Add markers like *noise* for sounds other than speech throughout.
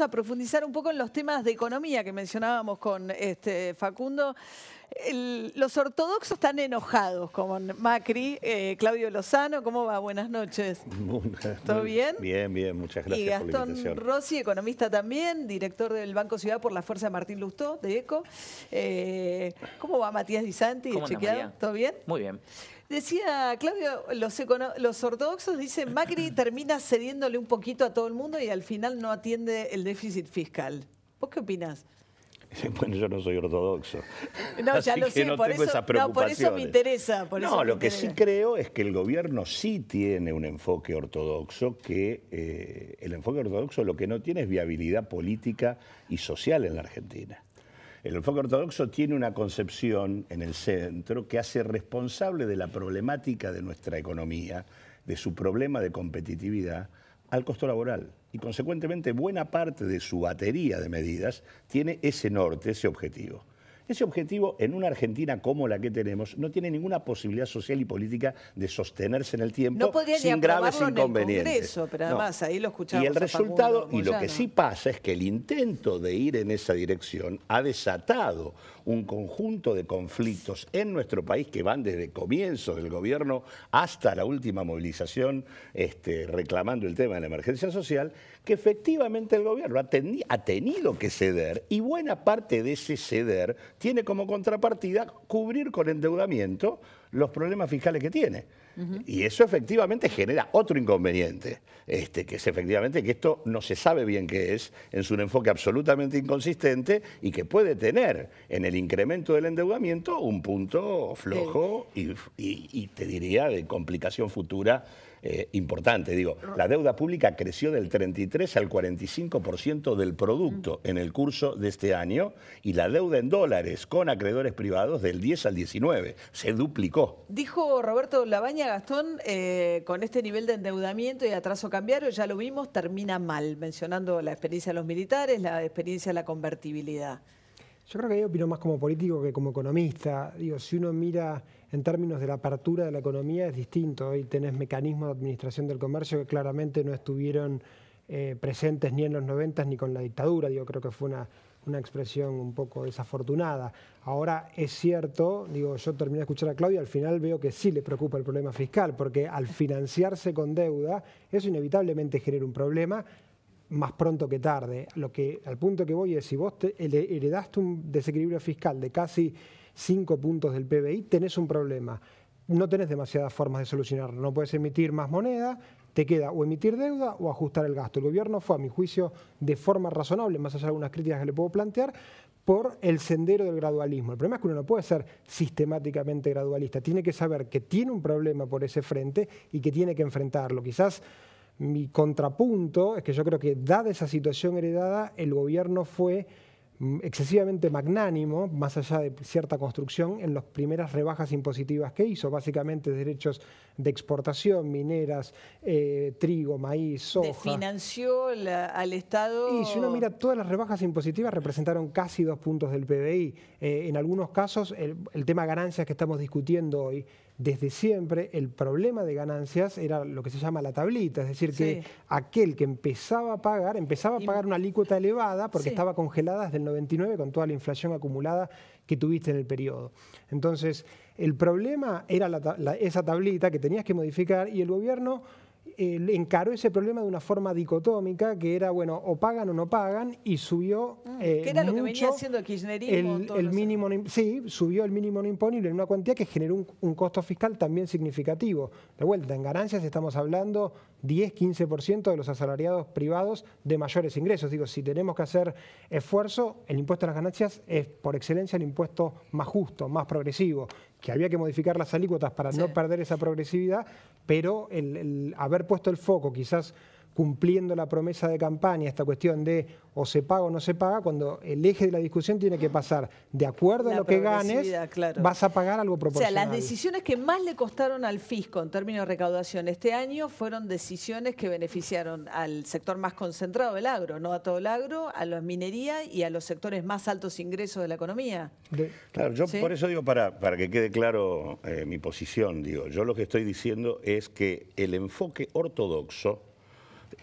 a profundizar un poco en los temas de economía que mencionábamos con este, Facundo. los ortodoxos están enojados con Macri, eh, Claudio Lozano, ¿cómo va? Buenas noches. *laughs* ¿Todo bien? Bien, bien, muchas gracias. Y Gastón Rossi, economista también, director del Banco Ciudad por la Fuerza de Martín Lustó, de ECO. Eh, ¿Cómo va Matías Di Santi, ¿Todo bien? Muy bien. Decía Claudio, los, ortodoxos dicen Macri *clears throat* termina cediéndole un poquito a todo el mundo y al final no atiende el déficit fiscal. ¿Vos qué opinás? Bueno, yo no soy ortodoxo. No, ya lo sé, por, eso, no, por, eso, me interesa. no, lo que sí creo es que el gobierno sí tiene un enfoque ortodoxo, que eh, el enfoque ortodoxo lo que no tiene es viabilidad política y social en la Argentina. El enfoque ortodoxo tiene una concepción en el centro que hace responsable de la problemática de nuestra economía, de su problema de competitividad, al costo laboral. Y consecuentemente buena parte de su batería de medidas tiene ese norte, ese objetivo. Ese objetivo en una Argentina como la que tenemos no tiene ninguna posibilidad social y política de sostenerse en el tiempo sin graves inconvenientes. En el Congreso, pero además ahí lo escuchamos. Y el resultado, y lo que sí pasa es que el intento de ir en esa dirección ha desatado un conjunto de conflictos en nuestro país que van desde comienzos del gobierno hasta la última movilización este, reclamando el tema de la emergencia social, que efectivamente el gobierno ha, ha tenido que ceder y buena parte de ese ceder tiene como contrapartida cubrir con endeudamiento los problemas fiscales que tiene. Y eso efectivamente genera otro inconveniente, este, que es efectivamente que esto no se sabe bien qué es, es un enfoque absolutamente inconsistente y que puede tener en el incremento del endeudamiento un punto flojo y te diría de complicación futura eh, importante. Digo, la deuda pública creció del 33 al 45% del producto en el curso de este año y la deuda en dólares con acreedores privados del 10 al 19. Se duplicó. Dijo Roberto Labaña Gastón, eh, con este nivel de endeudamiento y atraso cambiario, ya lo vimos, termina mal, mencionando la experiencia de los militares, la experiencia de la convertibilidad. Yo creo que ahí opino más como político que como economista. Digo, si uno mira en términos de la apertura de la economía es distinto. Hoy tenés mecanismos de administración del comercio que claramente no estuvieron eh, presentes ni en los 90 ni con la dictadura. yo creo que fue una, una expresión un poco desafortunada. Ahora es cierto, digo, yo terminé de escuchar a Claudia, al final veo que sí le preocupa el problema fiscal, porque al financiarse con deuda, eso inevitablemente genera un problema más pronto que tarde. Lo que, al punto que voy es, si vos te heredaste un desequilibrio fiscal de casi cinco puntos del PBI, tenés un problema. No tenés demasiadas formas de solucionarlo. No puedes emitir más moneda, te queda o emitir deuda o ajustar el gasto. El gobierno fue, a mi juicio, de forma razonable, más allá de algunas críticas que le puedo plantear, por el sendero del gradualismo. El problema es que uno no puede ser sistemáticamente gradualista, tiene que saber que tiene un problema por ese frente y que tiene que enfrentarlo. Quizás mi contrapunto es que yo creo que dada esa situación heredada, el gobierno fue Mm, excesivamente magnánimo, más allá de cierta construcción, en las primeras rebajas impositivas que hizo, básicamente derechos de exportación, mineras, eh, trigo, maíz, soja. financió al Estado. Y si uno mira, todas las rebajas impositivas representaron casi dos puntos del PBI. Eh, en algunos casos, el tema ganancias que estamos discutiendo hoy desde siempre el problema de ganancias era lo que se llama la tablita, es decir, que aquel que empezaba a pagar, empezaba a pagar una alícuota elevada porque estaba congelada desde el 99 con toda la inflación acumulada que tuviste en el periodo. Entonces, el problema era esa tablita que tenías que modificar y el gobierno eh, encaró ese problema de una forma dicotómica, que era, bueno, o pagan o no pagan, y subió... Mm, eh, el mínimo, sí, subió el mínimo no imponible en una cuantía que generó un, un, costo fiscal también significativo. De vuelta, en ganancias estamos hablando 10, 15% de los asalariados privados de mayores ingresos. Digo, si tenemos que hacer esfuerzo, el impuesto a las ganancias es por excelencia el impuesto más justo, más progresivo que había que modificar las alícuotas para no perder esa progresividad, pero el haber puesto el foco quizás cumpliendo la promesa de campaña, esta cuestión de o se paga o no se paga, cuando el eje de la discusión tiene que pasar, de acuerdo a lo que ganes, vas a pagar algo proporcional. O sea, las decisiones que más le costaron al fisco en términos de recaudación este año fueron decisiones que beneficiaron al sector más concentrado del agro, no a todo el agro, a la minería y a los sectores más altos ingresos de la economía. Claro, yo por eso digo, para, para que quede claro eh, mi posición, digo, yo lo que estoy diciendo es que el enfoque ortodoxo,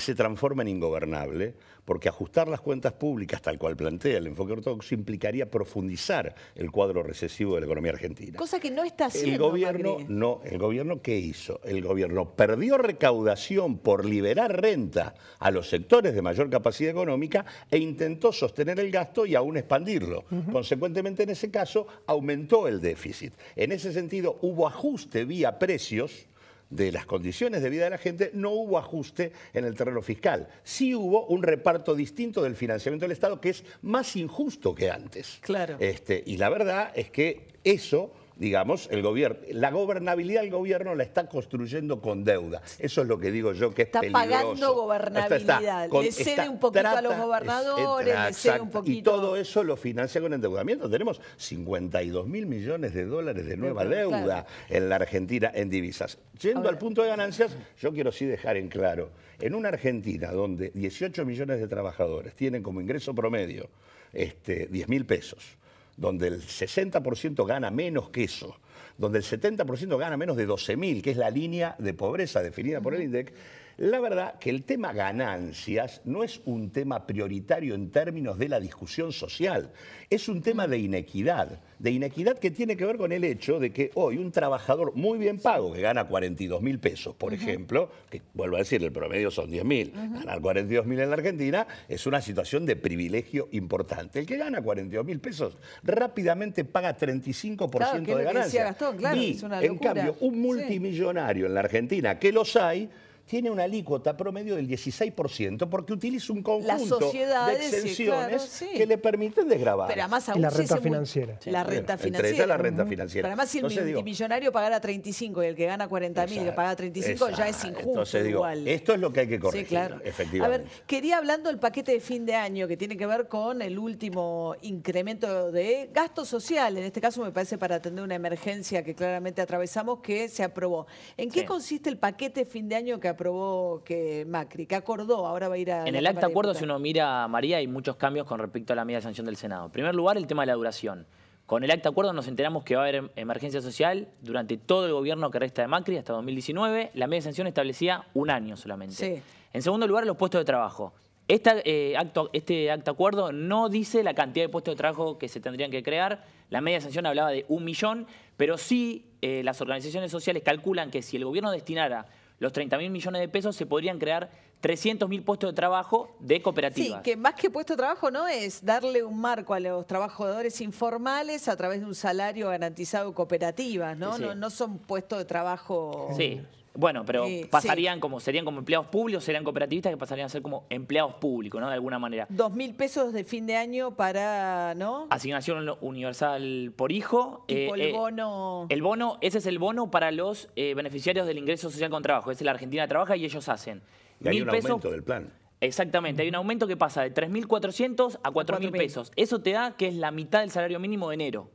se transforma en ingobernable, porque ajustar las cuentas públicas, tal cual plantea el enfoque ortodoxo, implicaría profundizar el cuadro recesivo de la economía argentina. Cosa que no está haciendo. El gobierno, no, ¿El gobierno qué hizo? El gobierno perdió recaudación por liberar renta a los sectores de mayor capacidad económica e intentó sostener el gasto y aún expandirlo. Consecuentemente, en ese caso, aumentó el déficit. En ese sentido, hubo ajuste vía precios de las condiciones de vida de la gente, no hubo ajuste en el terreno fiscal. Sí hubo un reparto distinto del financiamiento del Estado que es más injusto que antes. Claro. Este, y la verdad es que eso digamos, el gobierno, la gobernabilidad del gobierno la está construyendo con deuda. Eso es lo que digo yo que es está pagando gobernabilidad, está, le cede un poquito a los gobernadores, Y todo eso lo financia con endeudamiento. Tenemos 52 mil millones de dólares de nueva deuda en la Argentina en divisas. Yendo al punto de ganancias, yo quiero sí dejar en claro, en una Argentina donde 18 millones de trabajadores tienen como ingreso promedio este, 10 mil pesos, donde el 60% gana menos que eso, donde el 70% gana menos de 12.000, que es la línea de pobreza definida por el INDEC, la verdad que el tema ganancias no es un tema prioritario en términos de la discusión social, es un tema de inequidad, de inequidad que tiene que ver con el hecho de que hoy un trabajador muy bien pago, que gana 42 mil pesos, por ejemplo, que vuelvo a decir, el promedio son 10 mil, uh ganar 42 mil en la Argentina es una situación de privilegio importante. El que gana 42 mil pesos rápidamente paga 35% de ganancias. Claro, en cambio, un multimillonario en la Argentina, que los hay, tiene una alícuota promedio del 16% porque utiliza un conjunto de exenciones que le permiten desgravar. y la renta financiera. la renta financiera. la renta financiera. Pero además si el multimillonario pagara 35 y el que gana 40 mil paga 35 ya es injusto igual. Esto es lo que hay que corregir, A ver, quería hablando del paquete de fin de año que tiene que ver con el último incremento de gasto social, en este caso me parece para atender una emergencia que claramente atravesamos que se aprobó. ¿En qué consiste el paquete de fin de año que aprobó que Macri, que acordó, ahora va a ir a... En el acta acuerdo, si uno mira María, hay muchos cambios con respecto a la media sanción del Senado. En primer lugar, el tema de la duración. Con el acta acuerdo nos enteramos que va a haber em, emergencia social durante todo el gobierno que resta de Macri hasta 2019. La media sanción establecía un año solamente. En segundo lugar, los puestos de trabajo. Eh, acto, este acta acuerdo no dice la cantidad de puestos de trabajo que se tendrían que crear. La media sanción hablaba de un millón, pero sí eh, las organizaciones sociales calculan que si el gobierno destinara los 30 mil millones de pesos, se podrían crear 300 mil puestos de trabajo de cooperativas. Sí, que más que puesto de trabajo no es darle un marco a los trabajadores informales a través de un salario garantizado cooperativa, cooperativas, ¿no? No, no son puestos de trabajo. Sí. Bueno, pero pasarían como, serían como empleados públicos, serían cooperativistas que pasarían a ser como empleados públicos, ¿no? De alguna manera. Dos mil pesos de fin de año para, ¿no? Asignación universal por hijo. Y eh, el eh, bono. el bono, ese es el bono para los eh, beneficiarios del ingreso social con trabajo. Es la Argentina trabaja y ellos hacen. Y hay un aumento del plan. Exactamente, hay un aumento que pasa de 3.400 a 4.000 pesos. Eso te da que es la mitad del salario mínimo de enero.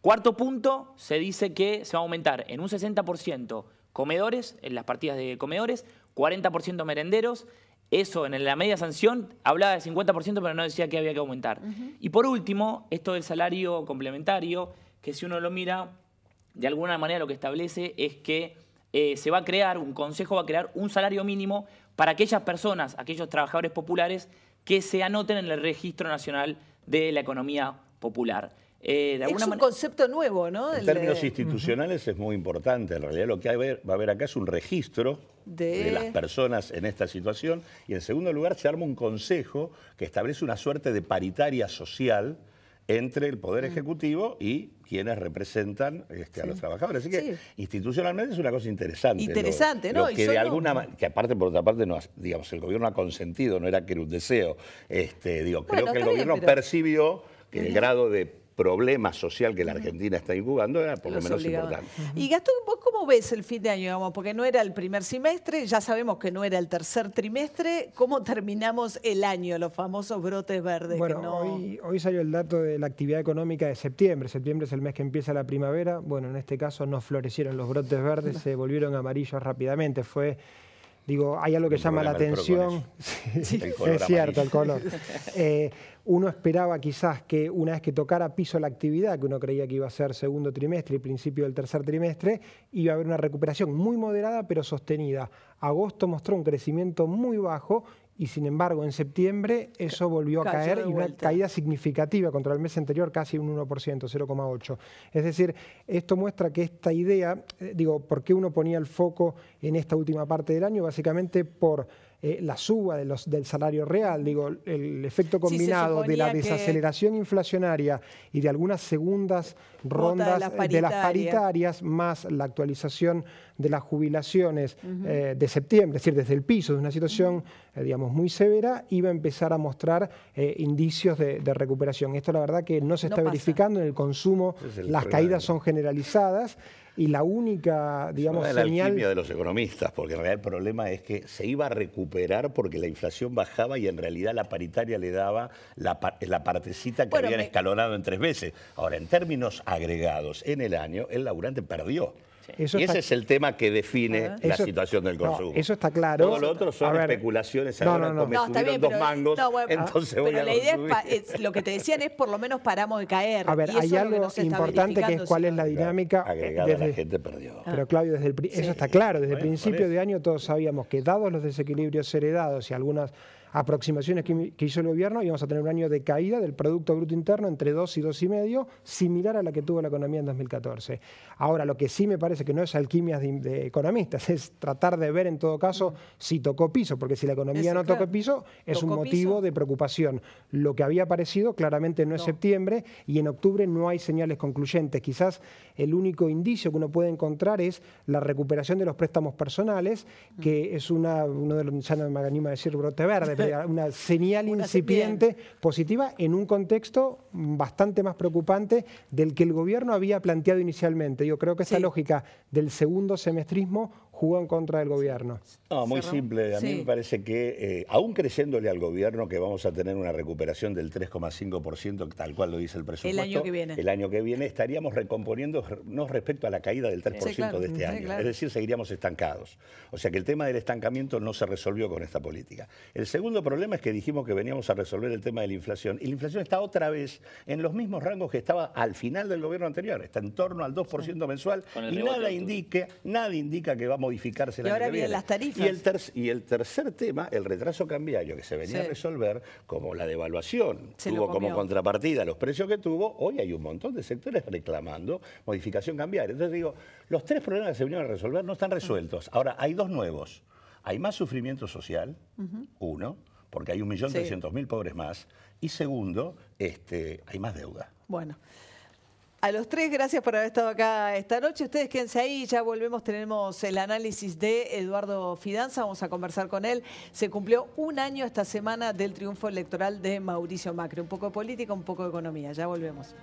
Cuarto punto, se dice que se va a aumentar en un 60% comedores, en las partidas de comedores, 40% merenderos. Eso en la media sanción hablaba de 50%, pero no decía que había que aumentar. Y por último, esto del salario complementario, que si uno lo mira, de alguna manera lo que establece es que eh, se va a crear, un consejo va a crear un salario mínimo para aquellas personas, aquellos trabajadores populares que se anoten en el Registro Nacional de la Economía Popular. Eh, es un concepto nuevo, ¿no? En términos institucionales es muy importante. En realidad lo que va a haber acá es un registro de... las personas en esta situación. Y en segundo lugar se arma un consejo que establece una suerte de paritaria social entre el Poder mm. Ejecutivo y quienes representan este, a los trabajadores. Así que institucionalmente es una cosa interesante. Interesante, ¿no? que, aparte, por otra parte, no, digamos, el gobierno ha consentido, no era que era un deseo. Este, digo, creo que el gobierno percibió que el grado de problema social que la Argentina está incubando era por lo menos importante. Y Gastón, ¿vos cómo ves el fin de año? Digamos? Porque no era el primer semestre, ya sabemos que no era el tercer trimestre. ¿Cómo terminamos el año, los famosos brotes verdes? Bueno, hoy, salió el dato de la actividad económica de septiembre. Septiembre es el mes que empieza la primavera. Bueno, en este caso no florecieron los brotes verdes, se volvieron amarillos rápidamente. Fue Digo, hay algo que llama la atención. *laughs* Es cierto, el color. *laughs* Eh, uno esperaba quizás que una vez que tocara piso la actividad, que uno creía que iba a ser segundo trimestre y principio del tercer trimestre, iba a haber una recuperación muy moderada pero sostenida. Agosto mostró un crecimiento muy bajo y sin embargo en septiembre eso volvió a caer y una caída significativa contra el mes anterior, casi un 1%, 0,8%. Es decir, esto muestra que esta idea, eh, digo, ¿por qué uno ponía el foco en esta última parte del año? Básicamente por eh, la suba del salario real, digo, el efecto combinado de la desaceleración inflacionaria y de algunas segundas rondas de las, eh, paritarias, más la actualización de las jubilaciones eh, de septiembre, es decir, desde el piso, de una situación, digamos, muy severa, iba a empezar a mostrar indicios de, recuperación. Esto la verdad que no se está verificando en el consumo, las caídas son generalizadas y la única, digamos, la alquimia de los economistas, porque en realidad el problema es que se iba a recuperar porque la inflación bajaba y en realidad la paritaria le daba la, partecita que habían escalonado en tres veces. Ahora, en términos agregados, en el año, el laburante perdió y ese es el tema que define ¿Eh? la situación del consumo. eso está claro. Todo lo otro son especulaciones. No, ahora no, no. bien, pero, la idea es, lo que te decían es por lo menos paramos de caer. A ver, hay algo importante que es cuál es la dinámica. Eh, agregada la gente perdió. Ah. Pero Claudio, desde el, eso está claro. Desde el principio de año todos sabíamos que dados los desequilibrios heredados y algunas aproximaciones que, hizo el gobierno, y vamos a tener un año de caída del Producto Bruto Interno entre 2 y 2,5, similar a la que tuvo la economía en 2014. Ahora, lo que sí me parece que no es alquimia de, economistas, *laughs* es tratar de ver en todo caso si tocó piso, porque si la economía no tocó piso, es un motivo de preocupación. Lo que había aparecido claramente no, es septiembre y en octubre no hay señales concluyentes. Quizás el único indicio que uno puede encontrar es la recuperación de los préstamos personales, que mm. es una, uno de los, ya no me animo a decir brote verde, *laughs* *laughs* una señal incipiente positiva en un contexto bastante más preocupante del que el gobierno había planteado inicialmente. Yo creo que esa lógica del segundo semestrismo jugó en contra del gobierno. No, muy simple. A mí me parece que, eh, aún creciéndole al gobierno que vamos a tener una recuperación del 3,5%, tal cual lo dice el presupuesto. El año que viene. El año que viene estaríamos recomponiendo no respecto a la caída del 3% de este año. Es decir, seguiríamos estancados. O sea que el tema del estancamiento no se resolvió con esta política. El segundo problema es que dijimos que veníamos a resolver el tema de la inflación. Y la inflación está otra vez en los mismos rangos que estaba al final del gobierno anterior. Está en torno al 2% mensual. Y nada indica, nada indica que vamos modificarse la ahora vienen las tarifas. Y el, tercer tema, el retraso cambiario que se venía a resolver, como la devaluación tuvo como contrapartida los precios que tuvo, hoy hay un montón de sectores reclamando modificación cambiaria. Entonces digo, los tres problemas que se vinieron a resolver no están resueltos. Ahora, hay dos nuevos. Hay más sufrimiento social, uno, porque hay un millón trescientos mil pobres más. Y segundo, este, hay más deuda. Bueno. A los tres, gracias por haber estado acá esta noche. Ustedes quédense ahí, ya volvemos, tenemos el análisis de Eduardo Fidanza, vamos a conversar con él. Se cumplió un año esta semana del triunfo electoral de Mauricio Macri. Un poco de política, un poco de economía. Ya volvemos.